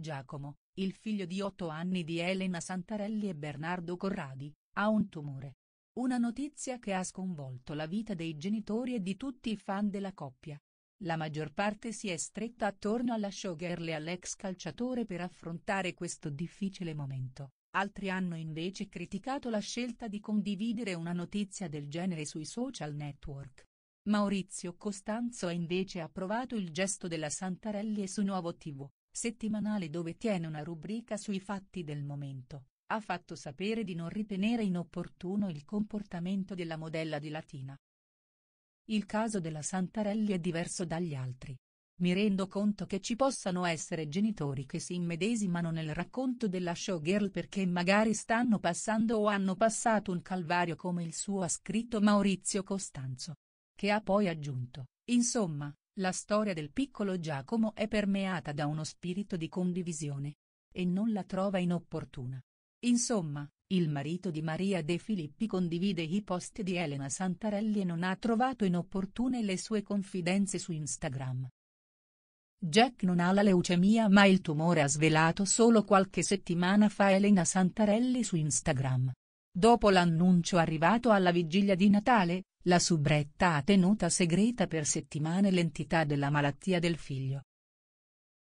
Giacomo, il figlio di otto anni di Elena Santarelli e Bernardo Corradi, ha un tumore. Una notizia che ha sconvolto la vita dei genitori e di tutti i fan della coppia. La maggior parte si è stretta attorno alla showgirl e all'ex calciatore per affrontare questo difficile momento, altri hanno invece criticato la scelta di condividere una notizia del genere sui social network. Maurizio Costanzo ha invece approvato il gesto della Santarelli e su Nuovo TV settimanale dove tiene una rubrica sui fatti del momento, ha fatto sapere di non ritenere inopportuno il comportamento della modella di Latina. Il caso della Santarelli è diverso dagli altri. Mi rendo conto che ci possano essere genitori che si immedesimano nel racconto della showgirl perché magari stanno passando o hanno passato un calvario come il suo ha scritto Maurizio Costanzo. Che ha poi aggiunto, insomma, la storia del piccolo Giacomo è permeata da uno spirito di condivisione. E non la trova inopportuna. Insomma, il marito di Maria De Filippi condivide i post di Elena Santarelli e non ha trovato inopportune le sue confidenze su Instagram. Jack non ha la leucemia ma il tumore ha svelato solo qualche settimana fa Elena Santarelli su Instagram. Dopo l'annuncio arrivato alla vigilia di Natale, la subretta ha tenuta segreta per settimane l'entità della malattia del figlio.